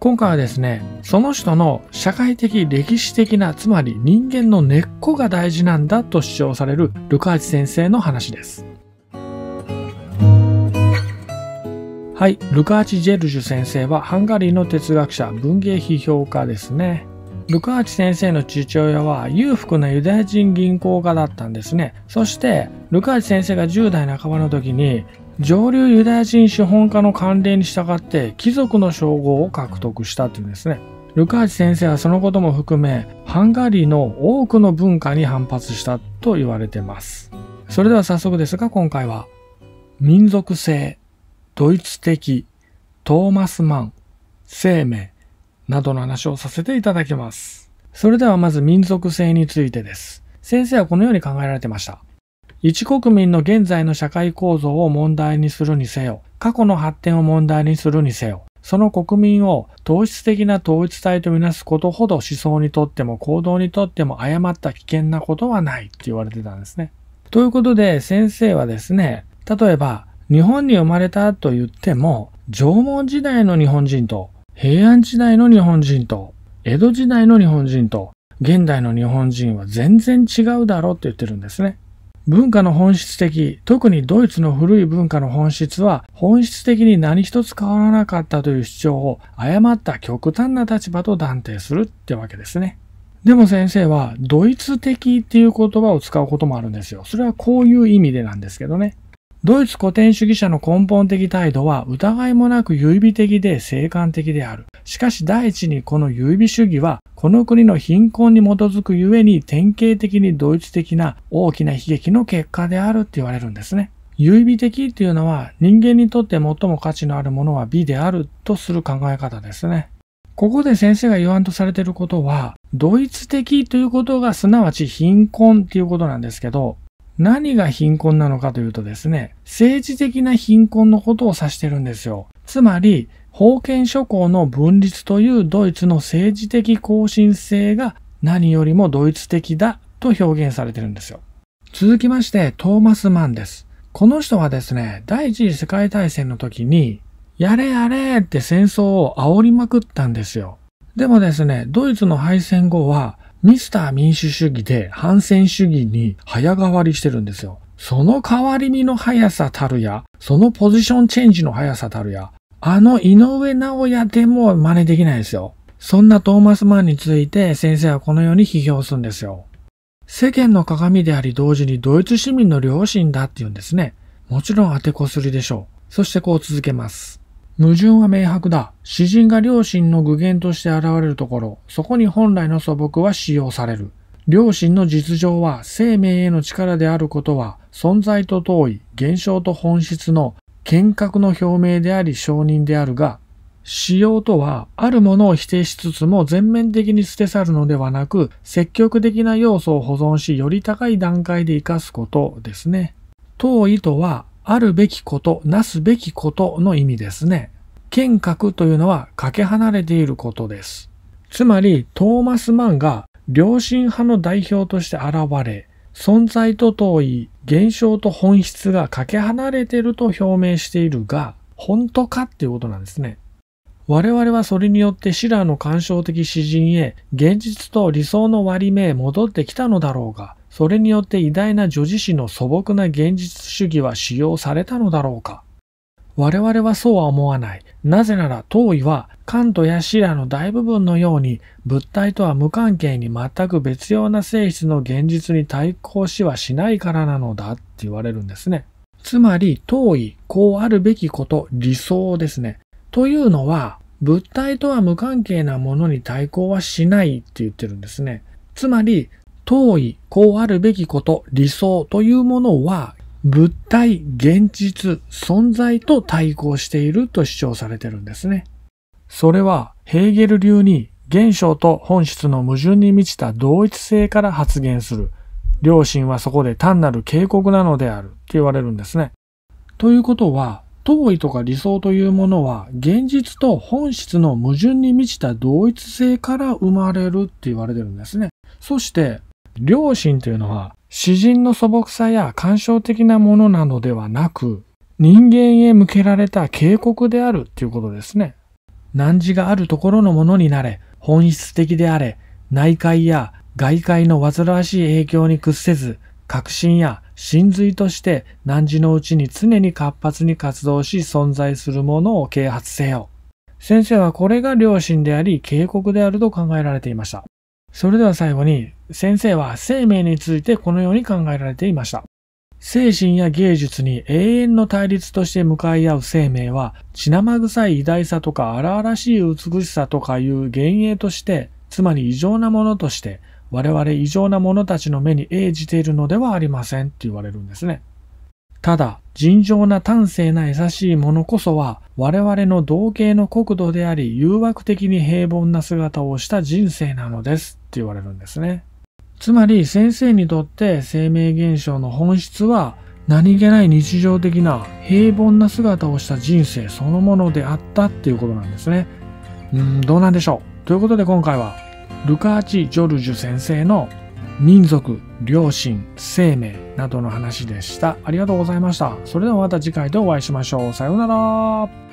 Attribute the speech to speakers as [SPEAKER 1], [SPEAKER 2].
[SPEAKER 1] 今回はですね、その人の社会的歴史的な、つまり人間の根っこが大事なんだと主張されるルカーチ先生の話です。はい、ルカーチ・ジェルジュ先生はハンガリーの哲学者、文芸批評家ですね。ルカーチ先生の父親は裕福なユダヤ人銀行家だったんですね。そして、ルカーチ先生が10代半ばの時に上流ユダヤ人資本家の慣例に従って貴族の称号を獲得したというんですね。ルカーチ先生はそのことも含め、ハンガリーの多くの文化に反発したと言われてます。それでは早速ですが、今回は、民族性、ドイツ的、トーマスマン、生命、などの話をさせていただきます。それではまず民族性についてです。先生はこのように考えられてました。一国民の現在の社会構造を問題にするにせよ、過去の発展を問題にするにせよ、その国民を統一的な統一体とみなすことほど思想にとっても行動にとっても誤った危険なことはないって言われてたんですね。ということで先生はですね、例えば日本に生まれたと言っても、縄文時代の日本人と、平安時代の日本人と、江戸時代の日本人と、現代の日本人は全然違うだろうって言ってるんですね。文化の本質的、特にドイツの古い文化の本質は本質的に何一つ変わらなかったという主張を誤った極端な立場と断定するってわけですね。でも先生は、ドイツ的っていう言葉を使うこともあるんですよ。それはこういう意味でなんですけどね。ドイツ古典主義者の根本的態度は疑いもなく優美的で静観的である。しかし第一にこの優美主義はこの国の貧困に基づくゆえに典型的にドイツ的な大きな悲劇の結果であるって言われるんですね。優美的っていうのは人間にとって最も価値のあるものは美であるとする考え方ですね。ここで先生が言わんとされていることは、ドイツ的ということがすなわち貧困っていうことなんですけど、何が貧困なのかというとですね、政治的な貧困のことを指してるんですよ。つまり、封建諸侯の分立というドイツの政治的更新性が何よりもドイツ的だと表現されてるんですよ。続きまして、トーマス・マンです。この人はですね、第一次世界大戦の時に、やれやれって戦争を煽りまくったんですよ。でもですね、ドイツの敗戦後は、ミスター民主主義で反戦主義に早変わりしてるんですよ。その代わりにの速さたるや、そのポジションチェンジの速さたるや、あの井上直也でも真似できないですよ。そんなトーマス・マンについて先生はこのように批評するんですよ。世間の鏡であり同時にドイツ市民の良心だって言うんですね。もちろん当てこすりでしょう。そしてこう続けます。矛盾は明白だ。詩人が両親の具現として現れるところ、そこに本来の素朴は使用される。両親の実情は生命への力であることは、存在と遠い現象と本質の見覚の表明であり承認であるが、使用とは、あるものを否定しつつも全面的に捨て去るのではなく、積極的な要素を保存し、より高い段階で活かすことですね。遠いとは、あるべきこと、なすべきことの意味ですね。見覚というのはかけ離れていることです。つまり、トーマス・マンが良心派の代表として現れ、存在と遠い現象と本質がかけ離れていると表明しているが、本当かっていうことなんですね。我々はそれによってシラーの感傷的詩人へ現実と理想の割り目へ戻ってきたのだろうが、それによって偉大な女子史の素朴な現実主義は使用されたのだろうか我々はそうは思わない。なぜなら、当位は、カントやシラの大部分のように、物体とは無関係に全く別様な性質の現実に対抗しはしないからなのだって言われるんですね。つまり、当位、こうあるべきこと、理想ですね。というのは、物体とは無関係なものに対抗はしないって言ってるんですね。つまり、遠い、こうあるべきこと、理想というものは、物体、現実、存在と対抗していると主張されてるんですね。それは、ヘーゲル流に、現象と本質の矛盾に満ちた同一性から発現する。良心はそこで単なる警告なのであるって言われるんですね。ということは、遠いとか理想というものは現実と本質の矛盾に満ちた同一性から生まれるって言われてるんですね。そして良心というのは、詩人の素朴さや感傷的なものなのではなく、人間へ向けられた警告であるということですね。汝があるところのものになれ、本質的であれ、内界や外界の煩わしい影響に屈せず、確信や真髄として汝のうちに常に活発に活動し存在するものを啓発せよ。先生はこれが良心であり警告であると考えられていました。それでは最後に、先生は生命についてこのように考えられていました。精神や芸術に永遠の対立として向かい合う生命は、血生臭い偉大さとか荒々しい美しさとかいう幻影として、つまり異常なものとして、我々異常な者たちの目に映じているのではありませんって言われるんですね。ただ、尋常な端正な優しいものこそは、我々の同型の国土であり、誘惑的に平凡な姿をした人生なのです、って言われるんですね。つまり、先生にとって生命現象の本質は、何気ない日常的な平凡な姿をした人生そのものであったっていうことなんですね。うん、どうなんでしょうということで今回は、ルカーチ・ジョルジュ先生の民族、良心、生命などの話でした。ありがとうございました。それではまた次回でお会いしましょう。さようなら。